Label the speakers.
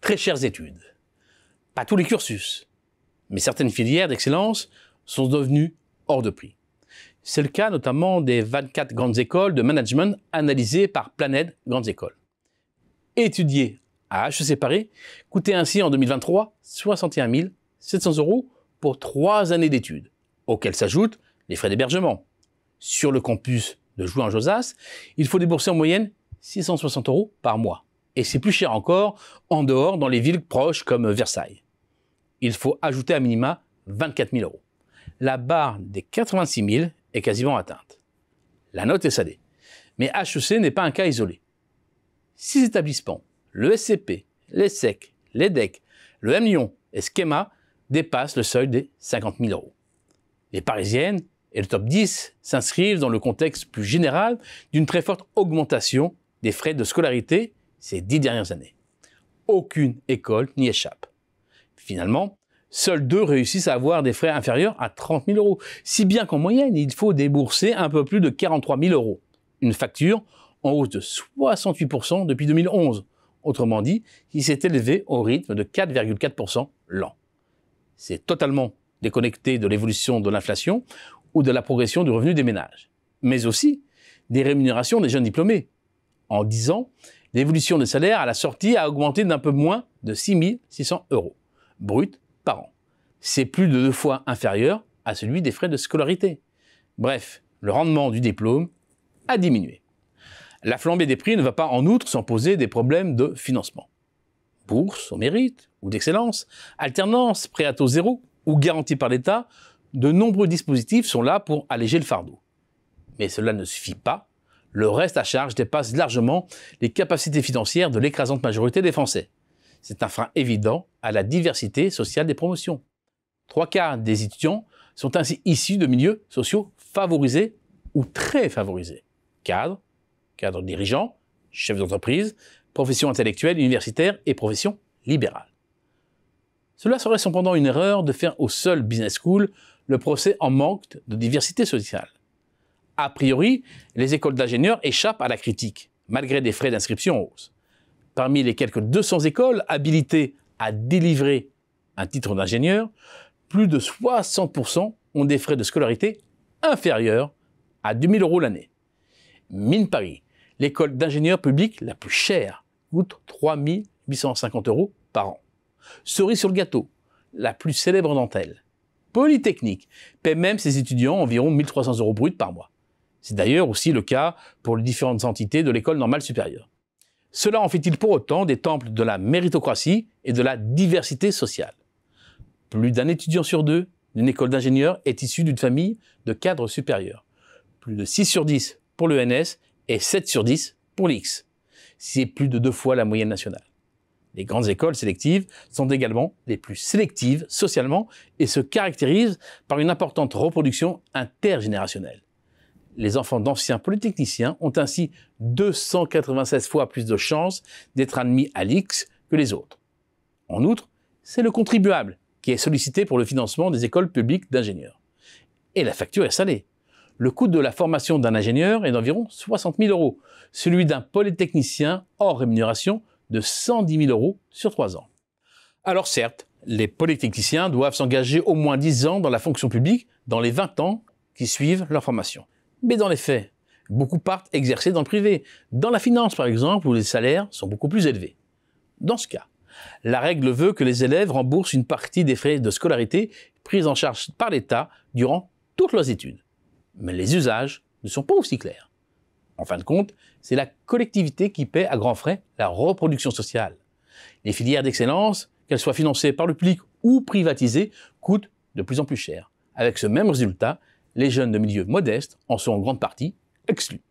Speaker 1: très, chères études. Pas tous les cursus, mais certaines filières d'excellence sont devenues hors de prix. C'est le cas notamment des 24 grandes écoles de management analysées par Planète Grandes Écoles. Étudier à H séparé e coûtait ainsi en 2023 61 700 euros pour trois années d'études, auxquelles s'ajoutent les frais d'hébergement. Sur le campus de jouy josas il faut débourser en moyenne 660 euros par mois. Et c'est plus cher encore en dehors, dans les villes proches comme Versailles. Il faut ajouter à minima 24 000 euros. La barre des 86 000 est quasiment atteinte. La note est salée. Mais HEC n'est pas un cas isolé. Six établissements, le SCP, l'ESSEC, l'EDEC, le M Lyon et Schema dépassent le seuil des 50 000 euros. Les Parisiennes et le top 10 s'inscrivent dans le contexte plus général d'une très forte augmentation des frais de scolarité ces dix dernières années. Aucune école n'y échappe. Finalement, seuls deux réussissent à avoir des frais inférieurs à 30 000 euros, si bien qu'en moyenne, il faut débourser un peu plus de 43 000 euros. Une facture en hausse de 68% depuis 2011, autrement dit, qui s'est élevée au rythme de 4,4% l'an. C'est totalement déconnecté de l'évolution de l'inflation ou de la progression du revenu des ménages, mais aussi des rémunérations des jeunes diplômés. En 10 ans, L'évolution des salaires à la sortie a augmenté d'un peu moins de 6 600 euros bruts par an. C'est plus de deux fois inférieur à celui des frais de scolarité. Bref, le rendement du diplôme a diminué. La flambée des prix ne va pas en outre sans poser des problèmes de financement. Bourse au mérite ou d'excellence, alternance, prêt à taux zéro ou garantie par l'État, de nombreux dispositifs sont là pour alléger le fardeau. Mais cela ne suffit pas le reste à charge dépasse largement les capacités financières de l'écrasante majorité des Français. C'est un frein évident à la diversité sociale des promotions. Trois quarts des étudiants sont ainsi issus de milieux sociaux favorisés ou très favorisés. Cadres, cadres dirigeants, chefs d'entreprise, professions intellectuelles, universitaires et professions libérales. Cela serait cependant une erreur de faire au seul business school le procès en manque de diversité sociale a priori, les écoles d'ingénieurs échappent à la critique, malgré des frais d'inscription en hausse. Parmi les quelques 200 écoles habilitées à délivrer un titre d'ingénieur, plus de 60% ont des frais de scolarité inférieurs à 2000 euros l'année. Mine Paris, l'école d'ingénieur publique la plus chère, coûte 3 850 euros par an. Cerise sur le gâteau, la plus célèbre d'entre elles, Polytechnique paie même ses étudiants environ 1300 euros bruts par mois. C'est d'ailleurs aussi le cas pour les différentes entités de l'école normale supérieure. Cela en fait-il pour autant des temples de la méritocratie et de la diversité sociale Plus d'un étudiant sur deux d'une école d'ingénieurs est issu d'une famille de cadres supérieurs. Plus de 6 sur 10 pour l'ENS et 7 sur 10 pour l'X. C'est plus de deux fois la moyenne nationale. Les grandes écoles sélectives sont également les plus sélectives socialement et se caractérisent par une importante reproduction intergénérationnelle. Les enfants d'anciens polytechniciens ont ainsi 296 fois plus de chances d'être admis à l'X que les autres. En outre, c'est le contribuable qui est sollicité pour le financement des écoles publiques d'ingénieurs. Et la facture est salée. Le coût de la formation d'un ingénieur est d'environ 60 000 euros, celui d'un polytechnicien hors rémunération de 110 000 euros sur trois ans. Alors certes, les polytechniciens doivent s'engager au moins 10 ans dans la fonction publique dans les 20 ans qui suivent leur formation. Mais dans les faits, beaucoup partent exercer dans le privé, dans la finance par exemple, où les salaires sont beaucoup plus élevés. Dans ce cas, la règle veut que les élèves remboursent une partie des frais de scolarité pris en charge par l'État durant toutes leurs études. Mais les usages ne sont pas aussi clairs. En fin de compte, c'est la collectivité qui paie à grands frais la reproduction sociale. Les filières d'excellence, qu'elles soient financées par le public ou privatisées, coûtent de plus en plus cher, avec ce même résultat les jeunes de milieux modestes en sont en grande partie exclus.